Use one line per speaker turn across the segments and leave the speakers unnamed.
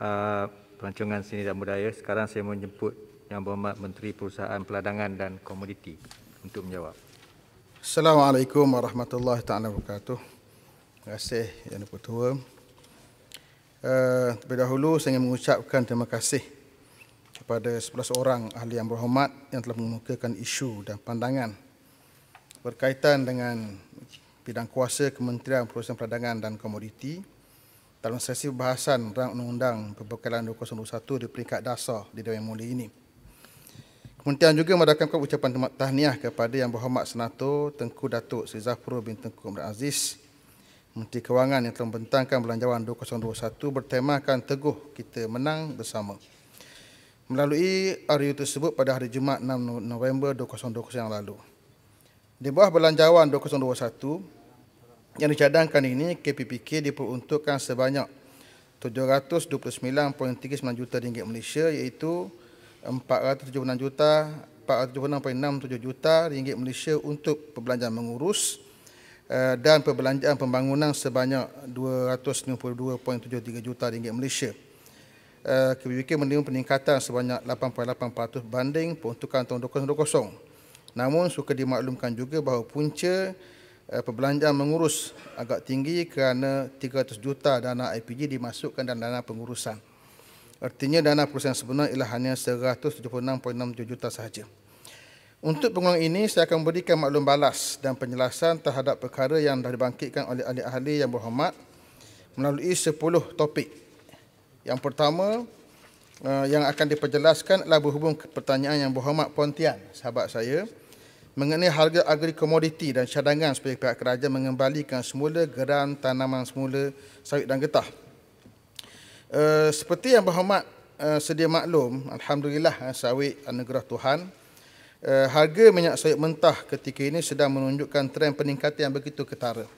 uh, ah, Pelancongan Seni dan Budaya. Sekarang saya menjemput Yang Berhormat Menteri Perusahaan Peladangan dan Komoditi untuk menjawab.
Assalamualaikum warahmatullahi taala wabarakatuh. Terima kasih Yang Ketua. Uh, ah, terlebih dahulu saya ingin mengucapkan terima kasih kepada 11 orang ahli yang berhormat yang telah mengemukakan isu dan pandangan berkaitan dengan bidang kuasa Kementerian Perusahaan Peladangan dan Komoditi dalam sesi perbahasan rang undang-undang perbekalan 2021 di peringkat dasar di Dewan Mulia ini. Kementerian juga mendatangkan ucapan terima tahniah kepada Yang Berhormat Senato Tengku Datuk Seri Zafrul bin Tengku Abdul Aziz, Menteri Kewangan yang telah membentangkan Belanjawan 2021 bertemakan Teguh Kita Menang Bersama. Melalui RU tersebut pada hari Jumaat 6 November 2020 yang lalu. Di bawah Belanjawan 2021, yang dicadangkan ini KPPK diperuntukkan sebanyak 729.39 juta ringgit Malaysia iaitu 476 juta 476.67 juta ringgit Malaysia untuk perbelanjaan mengurus eh, dan perbelanjaan pembangunan sebanyak 252.73 juta ringgit Malaysia. KPPK eh, menerima peningkatan sebanyak 88% banding peruntukan tahun 2020. Namun suka dimaklumkan juga bahawa punca Eh, perbelanjaan mengurus agak tinggi kerana 300 juta dana IPG dimasukkan dalam dana pengurusan. Artinya dana pengurusan sebenar ialah hanya 176.67 juta sahaja. Untuk pengurangan ini, saya akan memberikan maklum balas dan penjelasan terhadap perkara yang telah dibangkitkan oleh ahli-ahli yang berhormat melalui 10 topik. Yang pertama, eh, yang akan diperjelaskan adalah berhubung pertanyaan yang berhormat Pontian, sahabat Saya mengenai harga agri komoditi dan cadangan supaya pihak kerajaan mengembalikan semula geran tanaman semula sawit dan getah. Uh, seperti yang berhormat uh, sedia maklum, Alhamdulillah uh, sawit anugerah Tuhan, uh, harga minyak sawit mentah ketika ini sedang menunjukkan tren peningkatan yang begitu ketara.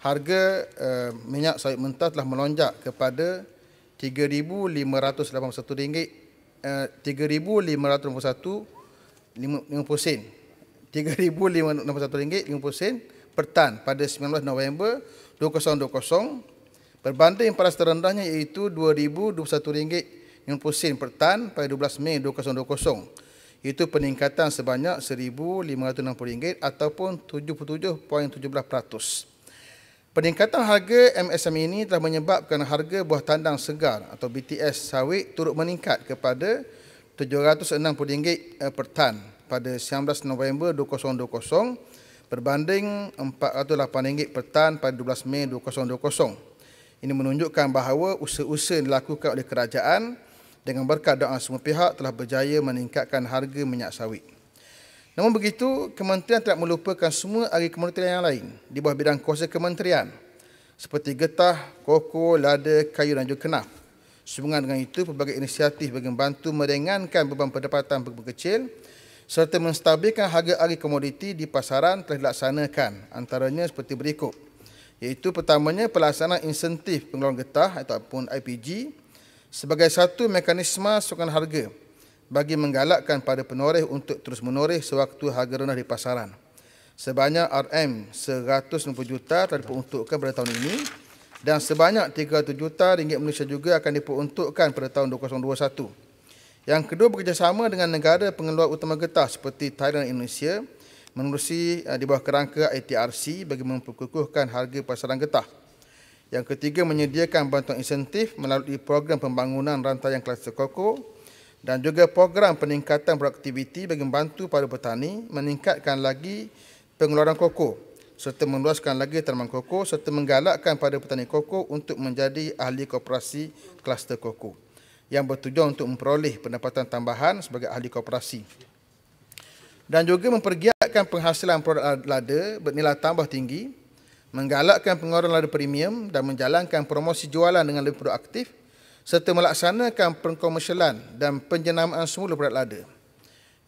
Harga uh, minyak sawit mentah telah melonjak kepada RM3,581 uh, sen RM3,561.50 per tan pada 19 November 2020 berbanding paras terendahnya iaitu RM2,021.50 per tan pada 12 Mei 2020 Itu peningkatan sebanyak RM1,560 ataupun 77.17%. Peningkatan harga MSM ini telah menyebabkan harga buah tandang segar atau BTS sawit turut meningkat kepada RM760 eh, per tan pada 19 November 2020 berbanding RM408 per tan pada 12 Mei 2020. Ini menunjukkan bahawa usaha-usaha yang dilakukan oleh kerajaan dengan berkat doa semua pihak telah berjaya meningkatkan harga minyak sawit. Namun begitu, kementerian tidak melupakan semua agri kementerian yang lain di bawah bidang kuasa kementerian seperti getah, koko, lada, kayu dan juga kenaf. Sehubungan dengan itu, pelbagai inisiatif bagi membantu meringankan beban pendapatan pekerja kecil serta menstabilkan harga agri komoditi di pasaran telah dilaksanakan antaranya seperti berikut iaitu pertamanya pelaksanaan insentif pengeluaran getah ataupun IPG sebagai satu mekanisme sokongan harga bagi menggalakkan pada penoreh untuk terus menoreh sewaktu harga rendah di pasaran. Sebanyak RM160 juta telah diperuntukkan pada tahun ini dan sebanyak RM300 juta ringgit Malaysia juga akan diperuntukkan pada tahun 2021. Yang kedua bekerjasama dengan negara pengeluar utama getah seperti Thailand dan Indonesia menerusi uh, di bawah kerangka ITRC bagi memperkukuhkan harga pasaran getah. Yang ketiga menyediakan bantuan insentif melalui program pembangunan rantai yang kelas koko dan juga program peningkatan produktiviti bagi membantu para petani meningkatkan lagi pengeluaran koko serta meluaskan lagi tanaman koko serta menggalakkan para petani koko untuk menjadi ahli koperasi kluster koko yang bertujuan untuk memperoleh pendapatan tambahan sebagai ahli koperasi. Dan juga mempergiatkan penghasilan produk lada bernilai tambah tinggi, menggalakkan pengeluaran lada premium dan menjalankan promosi jualan dengan lebih produktif serta melaksanakan pengkomersialan dan penjenamaan semula produk lada.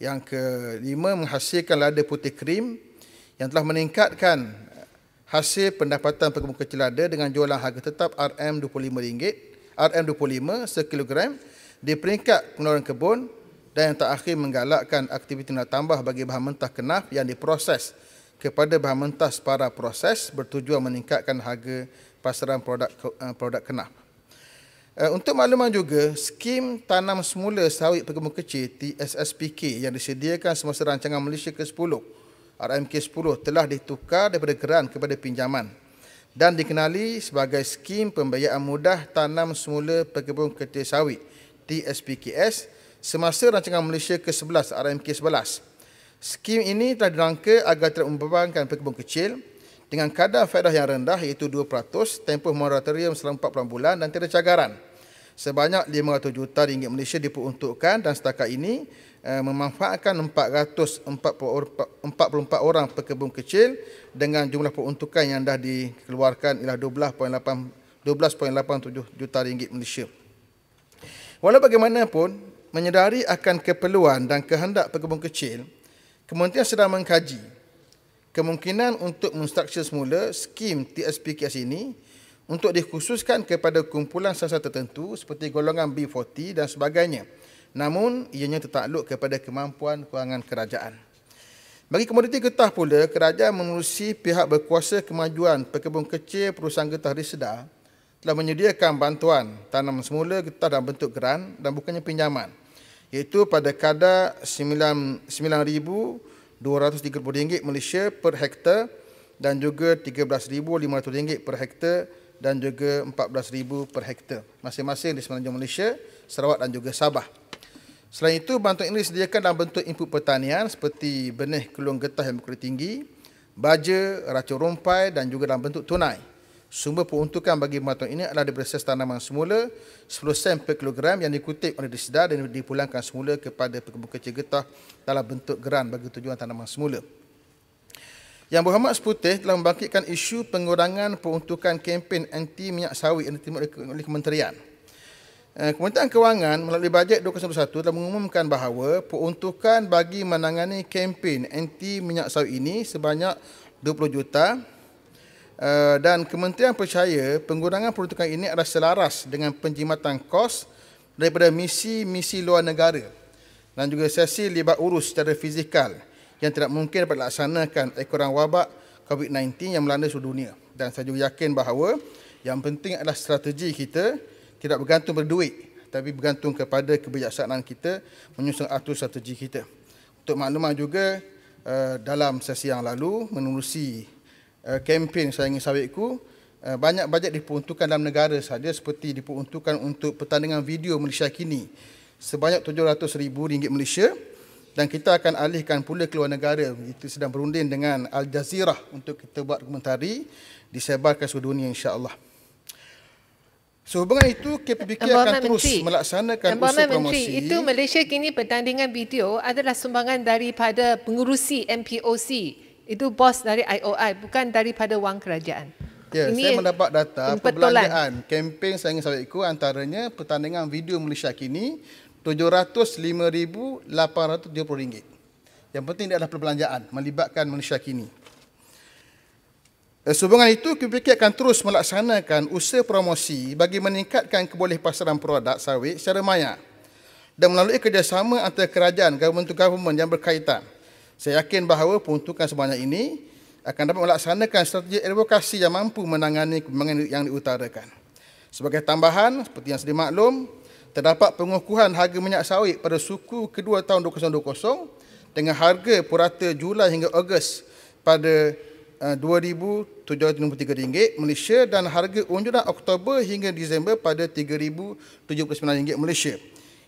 Yang kelima, menghasilkan lada putih krim yang telah meningkatkan hasil pendapatan pengemuka kecil lada dengan jualan harga tetap RM25 RM25 sekilogram di peringkat pengeluaran kebun dan yang terakhir menggalakkan aktiviti nak tambah bagi bahan mentah kenaf yang diproses kepada bahan mentah separa proses bertujuan meningkatkan harga pasaran produk eh, produk kenaf. Eh, untuk makluman juga, skim tanam semula sawit perkebun kecil TSSPK yang disediakan semasa rancangan Malaysia ke-10 RMK 10 telah ditukar daripada geran kepada pinjaman dan dikenali sebagai skim pembayaran mudah tanam semula perkebun ketir sawit TSPKS semasa rancangan Malaysia ke-11 RMK 11. Skim ini telah dirangka agar tidak membebankan perkebun kecil dengan kadar faedah yang rendah iaitu 2% tempoh moratorium selama 40 bulan dan tiada cagaran. Sebanyak 500 juta ringgit Malaysia diperuntukkan dan setakat ini Eh, memanfaatkan 444 orang pekebun kecil dengan jumlah peruntukan yang dah dikeluarkan ialah 12.8 12.87 juta ringgit Malaysia. Walau bagaimanapun, menyedari akan keperluan dan kehendak pekebun kecil, kementerian sedang mengkaji kemungkinan untuk menstruktur semula skim TSPKS ini untuk dikhususkan kepada kumpulan sasaran tertentu seperti golongan B40 dan sebagainya namun ianya tertakluk kepada kemampuan kewangan kerajaan. Bagi komoditi getah pula, kerajaan mengurusi pihak berkuasa kemajuan pekebun kecil perusahaan getah Risda telah menyediakan bantuan tanam semula getah dalam bentuk geran dan bukannya pinjaman iaitu pada kadar RM9,230 Malaysia per hektar dan juga RM13,500 per hektar dan juga RM14,000 per hektar masing-masing di semenanjung Malaysia, Sarawak dan juga Sabah. Selain itu, bantuan ini disediakan dalam bentuk input pertanian seperti benih kelung getah yang berkulit tinggi, baja, racun rompai dan juga dalam bentuk tunai. Sumber peruntukan bagi bantuan ini adalah daripada ses tanaman semula 10 sen per kilogram yang dikutip oleh Disda dan dipulangkan semula kepada pekebun kecil getah dalam bentuk geran bagi tujuan tanaman semula. Yang berhormat seputih telah membangkitkan isu pengurangan peruntukan kempen anti minyak sawit yang ditimbulkan oleh kementerian. Eh, Kementerian Kewangan melalui bajet 2021 telah mengumumkan bahawa peruntukan bagi menangani kempen anti minyak sawit ini sebanyak 20 juta eh, dan Kementerian percaya penggunaan peruntukan ini adalah selaras dengan penjimatan kos daripada misi-misi luar negara dan juga sesi libat urus secara fizikal yang tidak mungkin dapat laksanakan ekoran wabak COVID-19 yang melanda seluruh dunia. Dan saya juga yakin bahawa yang penting adalah strategi kita tidak bergantung pada duit tapi bergantung kepada kebijaksanaan kita menyusun atur strategi kita. Untuk makluman juga eh, dalam sesi yang lalu menerusi eh, kempen ingin Sawitku eh, banyak bajet diperuntukkan dalam negara saja seperti diperuntukkan untuk pertandingan video Malaysia kini sebanyak ribu ringgit Malaysia dan kita akan alihkan pula ke luar negara itu sedang berunding dengan Al Jazeera untuk kita buat komentari disebarkan seluruh dunia insya-Allah. Sehubungan itu, KPPK akan Menteri. terus melaksanakan Mbak usul Mbak promosi. itu
Malaysia kini pertandingan video adalah sumbangan daripada pengurusi MPOC. Itu bos dari IOI, bukan daripada wang kerajaan.
Ya, ini saya mendapat data perbelanjaan kempen saya ingin sampaikan ikut antaranya pertandingan video Malaysia kini RM705,870. Yang penting ini adalah perbelanjaan melibatkan Malaysia kini. Eh, sehubungan itu, KPK akan terus melaksanakan usaha promosi bagi meningkatkan kebolehpasaran produk sawit secara maya dan melalui kerjasama antara kerajaan, government-to-government yang berkaitan. Saya yakin bahawa peruntukan sebanyak ini akan dapat melaksanakan strategi advokasi yang mampu menangani kembangan yang diutarakan. Sebagai tambahan, seperti yang sedia maklum, terdapat pengukuhan harga minyak sawit pada suku kedua tahun 2020 dengan harga purata Julai hingga Ogos pada Eh, rm ringgit Malaysia dan harga unjuran Oktober hingga Disember pada rm ringgit Malaysia.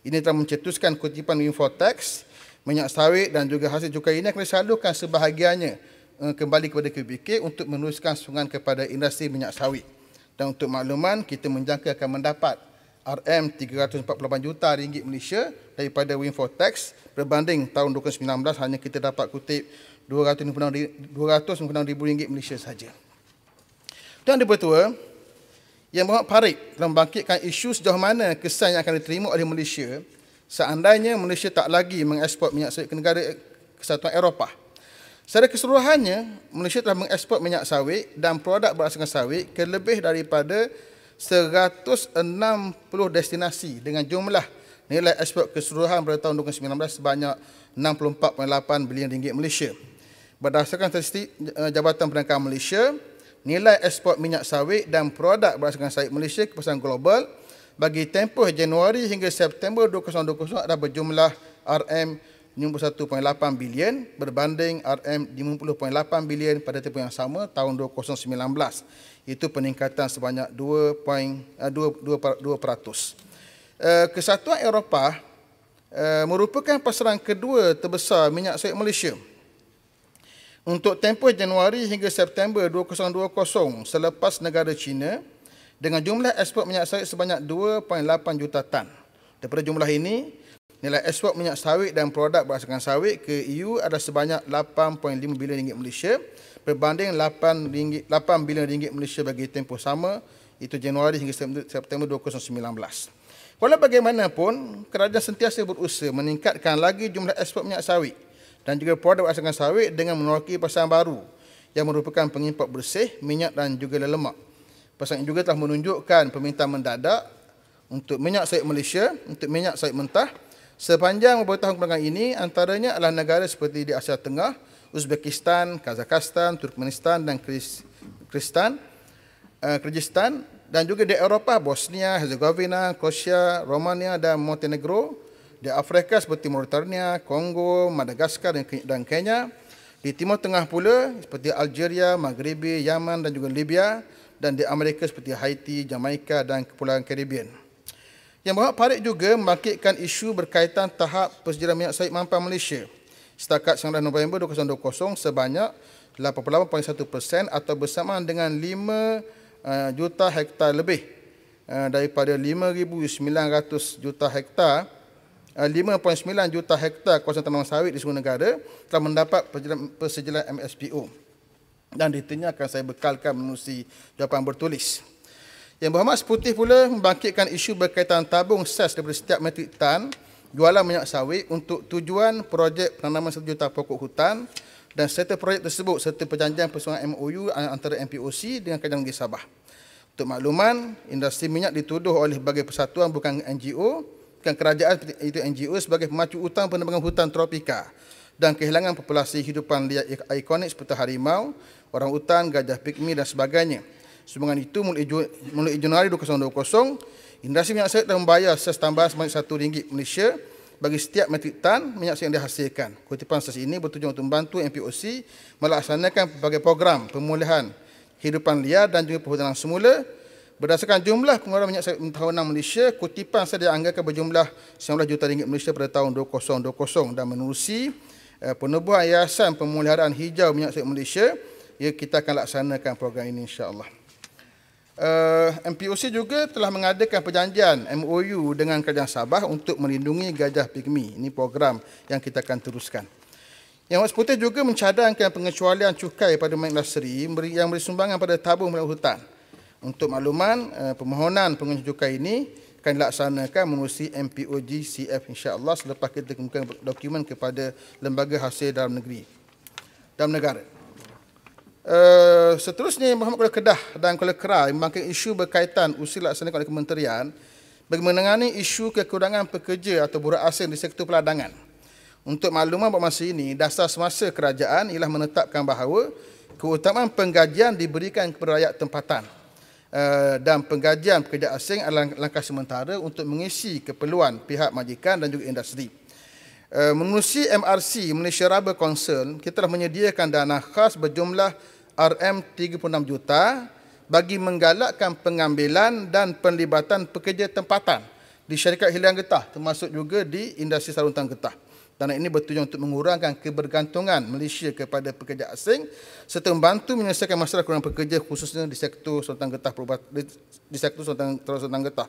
Ini telah mencetuskan kutipan infotax, minyak sawit dan juga hasil cukai ini akan disalurkan sebahagiannya eh, kembali kepada KBK untuk meneruskan sungan kepada industri minyak sawit. Dan untuk makluman, kita menjangka akan mendapat RM348 juta ringgit Malaysia daripada windfall berbanding tahun 2019 hanya kita dapat kutip RM256,000 Malaysia saja. Tuan di Pertua, yang Muhammad parik telah membangkitkan isu sejauh mana kesan yang akan diterima oleh Malaysia seandainya Malaysia tak lagi mengekspor minyak sawit ke negara kesatuan Eropah. Secara keseluruhannya, Malaysia telah mengekspor minyak sawit dan produk berasaskan sawit ke lebih daripada 160 destinasi dengan jumlah nilai ekspor keseluruhan pada tahun 2019 sebanyak 64.8 bilion ringgit Malaysia. Berdasarkan statistik eh, Jabatan Perdagangan Malaysia, nilai ekspor minyak sawit dan produk berdasarkan sawit Malaysia ke pasaran global bagi tempoh Januari hingga September 2020 ada berjumlah RM 51.8 bilion berbanding RM 50.8 bilion pada tempoh yang sama tahun 2019. Itu peningkatan sebanyak 2.2%. Eh, eh, Kesatuan Eropah merupakan pasaran kedua terbesar minyak sawit Malaysia. Untuk tempoh Januari hingga September 2020 selepas negara China dengan jumlah ekspor minyak sawit sebanyak 2.8 juta tan. Daripada jumlah ini, nilai ekspor minyak sawit dan produk berasaskan sawit ke EU ada sebanyak 8.5 bilion ringgit Malaysia berbanding 8, ringgit, 8 bilion ringgit Malaysia bagi tempoh sama itu Januari hingga September 2019. Walau bagaimanapun, kerajaan sentiasa berusaha meningkatkan lagi jumlah ekspor minyak sawit dan juga produk asalkan sawit dengan menolaki pasang baru yang merupakan pengimport bersih, minyak dan juga lemak. Pasang ini juga telah menunjukkan permintaan mendadak untuk minyak sawit Malaysia, untuk minyak sawit mentah sepanjang beberapa tahun kebelakangan ini antaranya adalah negara seperti di Asia Tengah, Uzbekistan, Kazakhstan, Turkmenistan dan Kristan, eh, Kyrgyzstan dan juga di Eropah, Bosnia, Herzegovina, Kosia, Romania dan Montenegro di Afrika seperti Mauritania, Kongo, Madagaskar dan, Kenya. Di Timur Tengah pula seperti Algeria, Maghribi, Yaman dan juga Libya. Dan di Amerika seperti Haiti, Jamaica dan Kepulauan Karibian. Yang bawah parik juga membangkitkan isu berkaitan tahap persediaan minyak sawit mampang Malaysia. Setakat 9 November 2020 sebanyak 8.1% atau bersamaan dengan 5 eh, juta hektar lebih eh, daripada 5,900 juta hektar 5.9 eh, juta hektar kawasan tanaman sawit di seluruh negara telah mendapat persejalan MSPO dan ditanya akan saya bekalkan menerusi jawapan bertulis. Yang berhormat seputih pula membangkitkan isu berkaitan tabung SES daripada setiap metrik tan jualan minyak sawit untuk tujuan projek penanaman 1 juta pokok hutan dan serta projek tersebut serta perjanjian persoalan MOU antara MPOC dengan Kajian Negeri Sabah. Untuk makluman, industri minyak dituduh oleh bagi persatuan bukan NGO menjadikan kerajaan itu NGO sebagai pemacu utang penerbangan hutan tropika dan kehilangan populasi hidupan liar ikonik seperti harimau, orang hutan, gajah pikmi dan sebagainya. Sehubungan itu mulai Januari 2020, industri minyak sawit telah membayar ses tambahan sebanyak RM1 Malaysia bagi setiap metrik tan minyak sawit yang dihasilkan. Kutipan ses ini bertujuan untuk membantu MPOC melaksanakan pelbagai program pemulihan hidupan liar dan juga perhutanan semula Berdasarkan jumlah pengeluaran minyak sawit tahunan Malaysia, kutipan saya dianggarkan berjumlah 19 juta ringgit Malaysia pada tahun 2020 dan menerusi uh, eh, penubuhan yayasan pemuliharaan hijau minyak sawit Malaysia, ya kita akan laksanakan program ini insya-Allah. Uh, eh, MPOC juga telah mengadakan perjanjian MOU dengan kerajaan Sabah untuk melindungi gajah pigmi. Ini program yang kita akan teruskan. Yang Wakil Putih juga mencadangkan pengecualian cukai pada Mike Lasseri yang beri sumbangan pada tabung melalui hutan. Untuk makluman uh, permohonan pengajuan cukai ini akan dilaksanakan mengusi MPOG CF insya-Allah selepas kita kemukakan dokumen kepada lembaga hasil dalam negeri dalam negara. Uh, seterusnya Muhammad Kuala Kedah dan Kuala Kerai membangkit isu berkaitan usul laksanakan oleh kementerian bagi menangani isu kekurangan pekerja atau buruh asing di sektor peladangan. Untuk makluman buat masa ini, dasar semasa kerajaan ialah menetapkan bahawa keutamaan penggajian diberikan kepada rakyat tempatan Eh, dan penggajian pekerja asing adalah langkah sementara untuk mengisi keperluan pihak majikan dan juga industri. Eh, menerusi MRC Malaysia Rubber Council, kita telah menyediakan dana khas berjumlah RM36 juta bagi menggalakkan pengambilan dan penlibatan pekerja tempatan di syarikat hilang getah termasuk juga di industri sarung tang getah. Dana ini bertujuan untuk mengurangkan kebergantungan Malaysia kepada pekerja asing serta membantu menyelesaikan masalah kurang pekerja khususnya di sektor sultan getah di sektor sultan, sultan getah.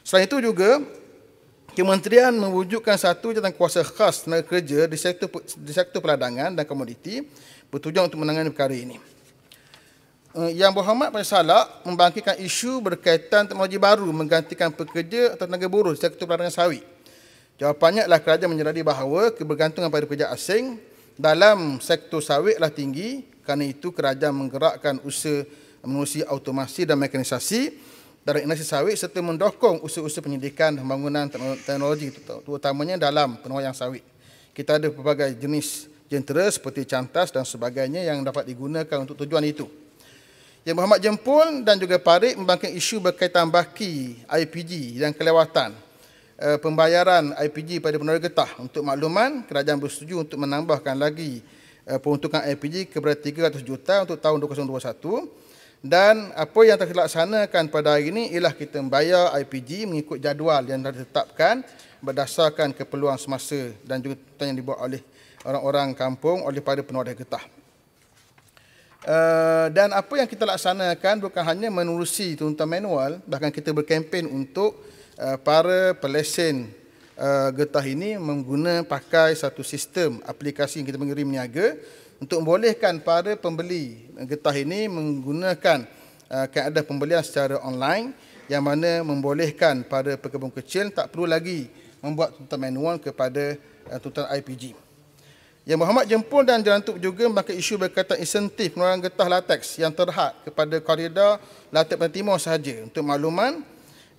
Selain itu juga Kementerian mewujudkan satu jawatan kuasa khas tenaga kerja di sektor di sektor peladangan dan komoditi bertujuan untuk menangani perkara ini. Eh, Yang Berhormat Pak Salak membangkitkan isu berkaitan teknologi baru menggantikan pekerja atau tenaga buruh di sektor peladangan sawit. Jawapannya adalah kerajaan menyedari bahawa kebergantungan pada pekerja asing dalam sektor sawitlah tinggi kerana itu kerajaan menggerakkan usaha menerusi automasi dan mekanisasi dalam industri sawit serta mendokong usaha-usaha penyidikan dan pembangunan teknologi terutamanya dalam penuaian sawit. Kita ada pelbagai jenis jentera seperti cantas dan sebagainya yang dapat digunakan untuk tujuan itu. Yang Muhammad Jempul dan juga Parik membangkit isu berkaitan baki IPG dan kelewatan Eh, pembayaran IPG pada penduduk getah untuk makluman kerajaan bersetuju untuk menambahkan lagi eh, peruntukan IPG kepada 300 juta untuk tahun 2021 dan apa yang terlaksanakan pada hari ini ialah kita membayar IPG mengikut jadual yang telah ditetapkan berdasarkan keperluan semasa dan juga tuntutan yang dibuat oleh orang-orang kampung oleh para penduduk getah. Eh, dan apa yang kita laksanakan bukan hanya menerusi tuntutan manual bahkan kita berkempen untuk Eh, para pelesen eh, getah ini menggunakan pakai satu sistem aplikasi yang kita mengirim niaga untuk membolehkan para pembeli getah ini menggunakan eh, keadaan pembelian secara online yang mana membolehkan para pekebun kecil tak perlu lagi membuat tuntutan manual kepada tuntutan IPG. Yang Muhammad Jempol dan Jelantuk juga memakai isu berkaitan insentif pengeluaran getah latex yang terhad kepada koridor Latak Pantai Timur sahaja. Untuk makluman,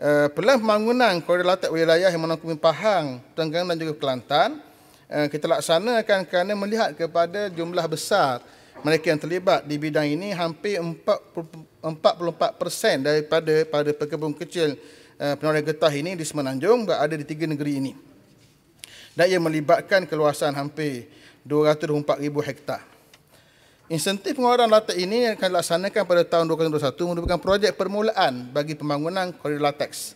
uh, pelan pembangunan koridor latar wilayah yang menangkumi Pahang, Tenggang dan juga Kelantan uh, kita laksanakan kerana melihat kepada jumlah besar mereka yang terlibat di bidang ini hampir 44% daripada pada pekebun kecil uh, eh, penoreh getah ini di Semenanjung berada di tiga negeri ini. Dan ia melibatkan keluasan hampir 224,000 hektar. Insentif pengeluaran latex ini yang akan dilaksanakan pada tahun 2021 merupakan projek permulaan bagi pembangunan koridor latex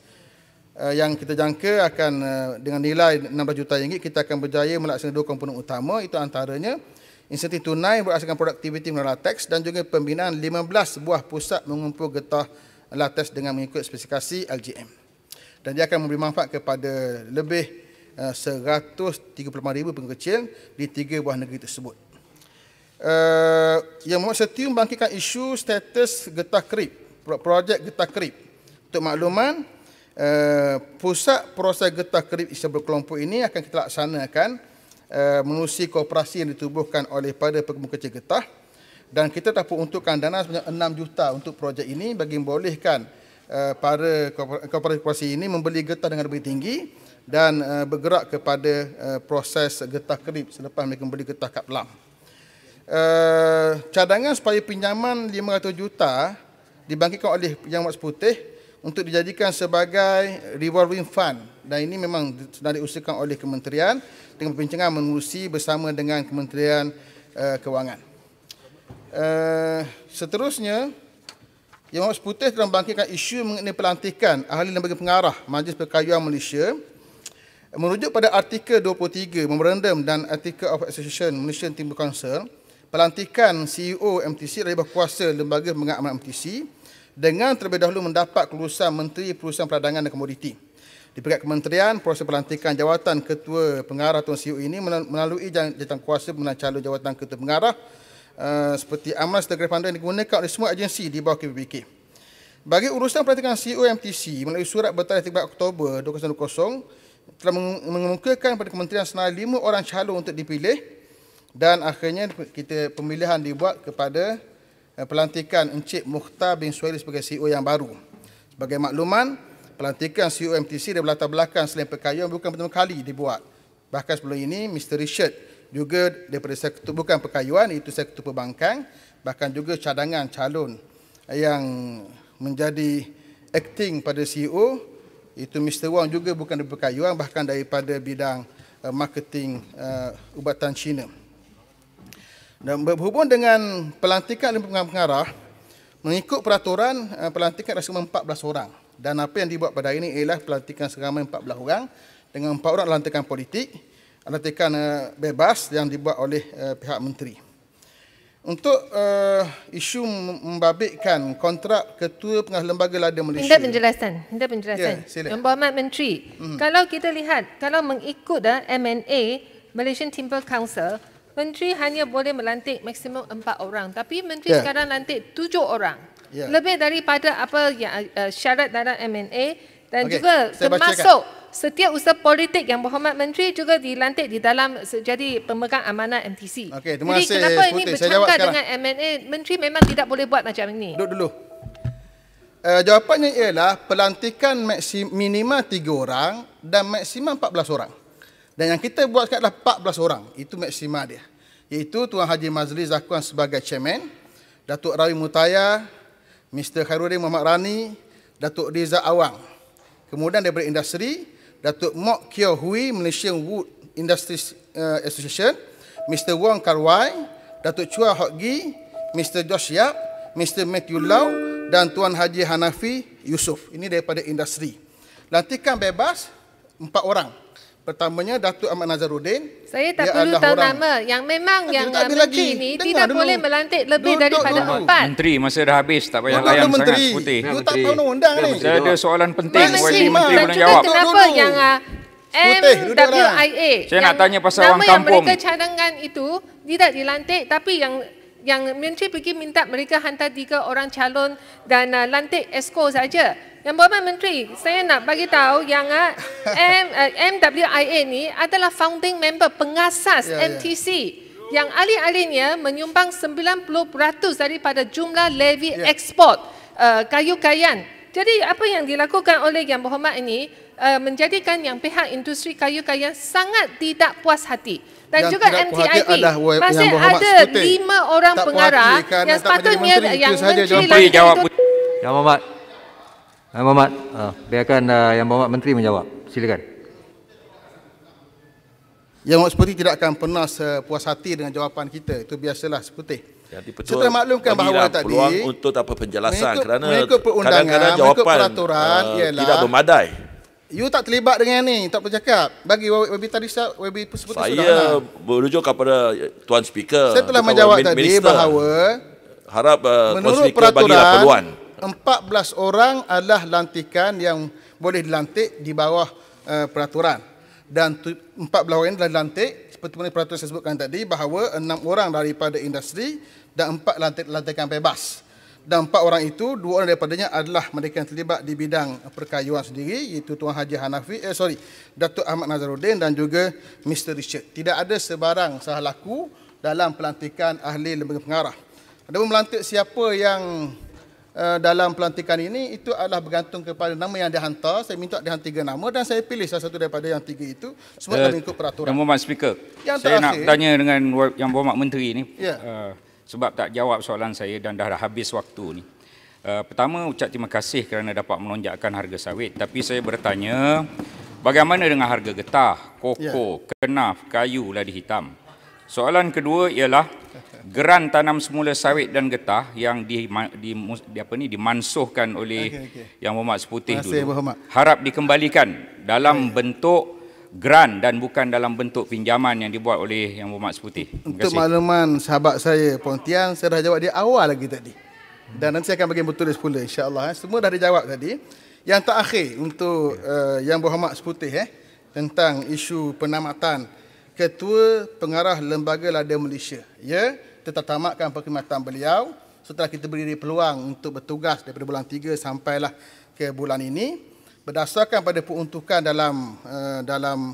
eh, yang kita jangka akan eh, dengan nilai 16 juta ringgit kita akan berjaya melaksanakan dua komponen utama itu antaranya insentif tunai berasaskan produktiviti mineral latex dan juga pembinaan 15 buah pusat mengumpul getah latex dengan mengikut spesifikasi LGM. Dan dia akan memberi manfaat kepada lebih 135,000 eh, pengecil di tiga buah negeri tersebut uh, yang Muhammad Setia membangkitkan isu status getah krip, projek getah krip. Untuk makluman, uh, pusat proses getah krip isu berkelompok ini akan kita laksanakan uh, eh, melalui kooperasi yang ditubuhkan oleh pada pekerja kecil getah dan kita dah pun untukkan dana sebanyak 6 juta untuk projek ini bagi membolehkan uh, para kooperasi ini membeli getah dengan lebih tinggi dan bergerak kepada proses getah kerip selepas mereka membeli getah kat Pelang. Eh, cadangan supaya pinjaman 500 juta dibangkitkan oleh Yang Wat Seputih untuk dijadikan sebagai revolving fund dan ini memang sedang diusahakan oleh kementerian dengan perbincangan mengurusi bersama dengan kementerian uh, kewangan. Uh, seterusnya Yang Wat Seputih telah membangkitkan isu mengenai pelantikan ahli lembaga pengarah Majlis Perkayuan Malaysia merujuk pada artikel 23 memorandum dan artikel of association Malaysian Timber Council pelantikan CEO MTC dari berkuasa lembaga pengamalan MTC dengan terlebih dahulu mendapat kelulusan Menteri Perusahaan Peradangan dan Komoditi. Di pihak kementerian, proses pelantikan jawatan ketua pengarah atau CEO ini melalui jantan kuasa pemenang calon jawatan ketua pengarah uh, seperti amalan setegara pandu yang digunakan oleh semua agensi di bawah KPPK. Bagi urusan pelantikan CEO MTC melalui surat bertarikh 3 Oktober 2020 telah mengemukakan kepada kementerian senarai 5 orang calon untuk dipilih dan akhirnya kita pemilihan dibuat kepada eh, pelantikan Encik Mukhtar bin Suhaili sebagai CEO yang baru. Sebagai makluman, pelantikan CEO MTC dari latar belakang selain perkayaan bukan pertama kali dibuat. Bahkan sebelum ini, Mr. Richard juga daripada sektor bukan perkayuan, itu sektor perbankan, bahkan juga cadangan calon yang menjadi acting pada CEO, itu Mr. Wong juga bukan daripada perkayuan, bahkan daripada bidang eh, marketing uh, eh, ubatan China. Dan berhubung dengan pelantikan dan pengarah, mengikut peraturan eh, pelantikan ada 14 orang. Dan apa yang dibuat pada hari ini ialah pelantikan seramai 14 orang dengan 4 orang lantikan politik, pelantikan eh, bebas yang dibuat oleh eh, pihak menteri. Untuk uh, isu membabitkan kontrak ketua pengarah lembaga lada Malaysia. Hendak penjelasan.
Hendak penjelasan. Yeah, Yang Berhormat Menteri. Mm-hmm. Kalau kita lihat, kalau mengikut uh, MNA, Malaysian Timber Council, menteri hanya boleh melantik maksimum empat orang tapi menteri yeah. sekarang lantik tujuh orang yeah. lebih daripada apa yang uh, syarat dalam MNA dan okay. juga termasuk setiap usaha politik yang berhormat menteri juga dilantik di dalam jadi pemegang amanah MTC. Okay, terima jadi kasih, kenapa ini bercakap dengan MNA, menteri memang tidak boleh buat macam ini. Duduk
dulu. Uh, jawapannya ialah pelantikan maksim, minima tiga orang dan maksimum belas orang. Dan yang kita buat sekarang adalah 14 orang. Itu maksima dia. Iaitu Tuan Haji Mazli Zakuan sebagai chairman. Datuk Rawi Mutaya. Mr. Khairuddin Muhammad Rani. Datuk Riza Awang. Kemudian daripada industri. Datuk Mok Kio Hui Malaysian Wood Industries uh, Association. Mr. Wong Karwai. Datuk Chua Hock Gi. Mr. Josh Yap. Mr. Matthew Lau. Dan Tuan Haji Hanafi Yusof. Ini daripada industri. Lantikan bebas empat orang. Pertamanya Datuk Ahmad Nazarudin.
Saya tak perlu tahu orang. nama. Yang memang yang menteri ini Dengar tidak dulu. boleh melantik lebih duduk, daripada duduk. empat.
Menteri masa dah habis tak
payah layan sangat putih. Duduk, duduk, menteri. undang ni. Saya ada soalan penting bagi menteri boleh jawab. kenapa
duduk. yang uh,
MWIA? Saya nak tanya pasal orang kampung. Nama yang mereka cadangkan itu tidak dilantik tapi yang yang menteri pergi minta mereka hantar tiga orang calon dan uh, lantik esko saja. Yang berhormat menteri, saya nak bagi tahu yang uh, M, uh, MWIA ni adalah founding member pengasas yeah, ya. MTC. Yeah. Yang ahli-ahlinya menyumbang 90% daripada jumlah levy yeah. ekspor uh, kayu kayan. Jadi apa yang dilakukan oleh yang berhormat ini uh, menjadikan yang pihak industri kayu kayan sangat tidak puas hati dan yang juga MTIP masih ada lima orang tak pengarah kan, yang sepatutnya menteri yang menteri jawab
Yang Muhammad Yang Muhammad uh, biarkan uh, Yang Muhammad Menteri menjawab
silakan Yang Muhammad Seputih tidak akan pernah sepuas hati dengan jawapan kita itu biasalah Seputih saya telah maklumkan bahawa tadi peluang untuk apa penjelasan mengikut, kerana kadang-kadang jawapan uh, tidak memadai You tak terlibat dengan ni, tak boleh cakap. Bagi Wabi tadi saya Wabi sebut sudah. Saya lah.
merujuk kepada
eh, Tuan Speaker. Saya telah menjawab tadi minister. bahawa harap uh, menurut Tuan Speaker bagi peluang. 14 orang adalah lantikan yang boleh dilantik di bawah uh, peraturan. Dan tu, 14 orang ini telah dilantik seperti mana peraturan saya sebutkan tadi bahawa 6 orang daripada industri dan 4 lantik, lantikan bebas dan empat orang itu dua orang daripadanya adalah mereka yang terlibat di bidang perkayuan sendiri iaitu Tuan Haji Hanafi eh sorry Datuk Ahmad Nazaruddin dan juga Mr Richard tidak ada sebarang salah laku dalam pelantikan ahli lembaga pengarah adapun melantik siapa yang uh, dalam pelantikan ini itu adalah bergantung kepada nama yang dihantar saya minta hantar tiga nama dan saya pilih salah satu daripada yang tiga itu semua uh, mengikut peraturan Yang Berhormat Speaker yang saya terakhir, nak tanya dengan yang Berhormat Menteri ini yeah. Ya. uh, sebab tak jawab soalan saya dan dah, habis waktu ni. Uh, pertama ucap terima kasih kerana dapat melonjakkan harga sawit tapi saya bertanya bagaimana dengan harga getah, koko, yeah. kenaf, kayu, ladi hitam? Soalan kedua ialah geran tanam semula sawit dan getah yang di, di, di apa ni dimansuhkan oleh okay, okay. Yang Muhammad Seputih dulu. Berhormat. Harap dikembalikan dalam okay. bentuk geran dan bukan dalam bentuk pinjaman yang dibuat oleh Yang Berhormat Seputi. Untuk makluman sahabat saya Pontian, saya dah jawab dia awal lagi tadi. Dan nanti saya akan bagi tulis pula insyaAllah. Eh. Semua dah dijawab tadi. Yang tak terakhir untuk uh, Yang Berhormat Seputi eh, tentang isu penamatan Ketua Pengarah Lembaga Lada Malaysia. Ya, kita tamatkan perkhidmatan beliau setelah kita beri peluang untuk bertugas daripada bulan 3 sampailah ke bulan ini berdasarkan pada peruntukan dalam uh, dalam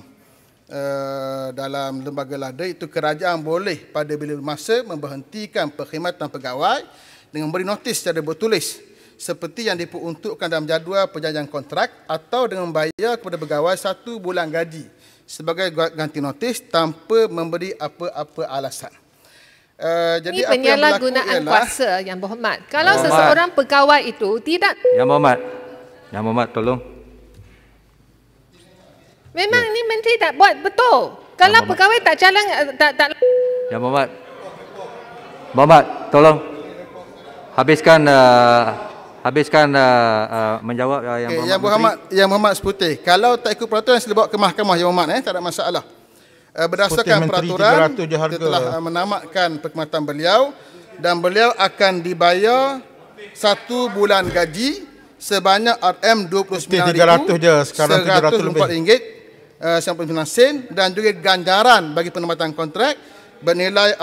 uh, dalam lembaga lada itu kerajaan boleh pada bila masa memberhentikan perkhidmatan pegawai dengan memberi notis secara bertulis seperti yang diperuntukkan dalam jadual perjanjian kontrak atau dengan membayar kepada pegawai satu bulan gaji sebagai ganti notis tanpa memberi apa-apa alasan. Uh, jadi Ini penyalahgunaan kuasa
yang berhormat. Kalau Muhammad. seseorang pegawai itu tidak...
Yang berhormat, yang berhormat tolong.
Memang ya. ni menteri tak buat betul. Kalau Mamat. pegawai tak jalan eh, tak tak
Ya Muhammad. Muhammad tolong habiskan uh, habiskan uh, uh, menjawab uh, yang okay, Yang Muhammad
menteri. yang Muhammad seputih. Kalau tak ikut peraturan sila bawa ke mahkamah ya Muhammad eh tak ada masalah. Uh, berdasarkan peraturan kita telah uh, menamatkan perkhidmatan beliau dan beliau akan dibayar satu bulan gaji sebanyak RM29,000 RM34 lebih. Eh, siapa uh, penerima sen dan juga ganjaran bagi penamatan kontrak bernilai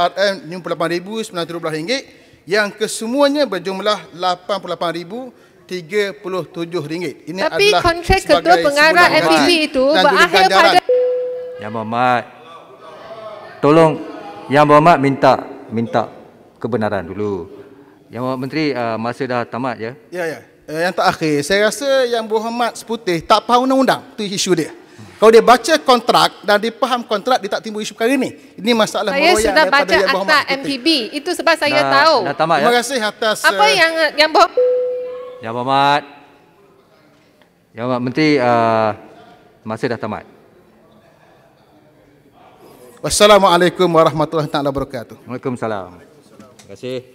RM58,970 yang kesemuanya berjumlah RM88,037. Ini Tapi adalah kontrak kedua pengarah MPP
itu berakhir pada...
Yang ya, Berhormat, tolong Yang ya, Berhormat minta minta kebenaran dulu. Yang ya, Berhormat Menteri, uh, masa dah tamat
ya? Ya, ya. Uh, yang terakhir, saya rasa Yang Berhormat seputih tak faham undang-undang. Itu isu dia. Kalau dia baca kontrak dan dia faham kontrak, dia tak timbul isu perkara ini. Ini masalah saya meroyak daripada Yang Berhormat. Saya sudah baca akta
MPB. Itu sebab saya dah, tahu. Dah tamat, Terima ya? kasih atas... Apa uh, yang yang Ber... Yang
ya, Berhormat. Yang ya, Berhormat Menteri, uh,
masa dah tamat. Wassalamualaikum warahmatullahi wabarakatuh. Waalaikumsalam.
Terima kasih.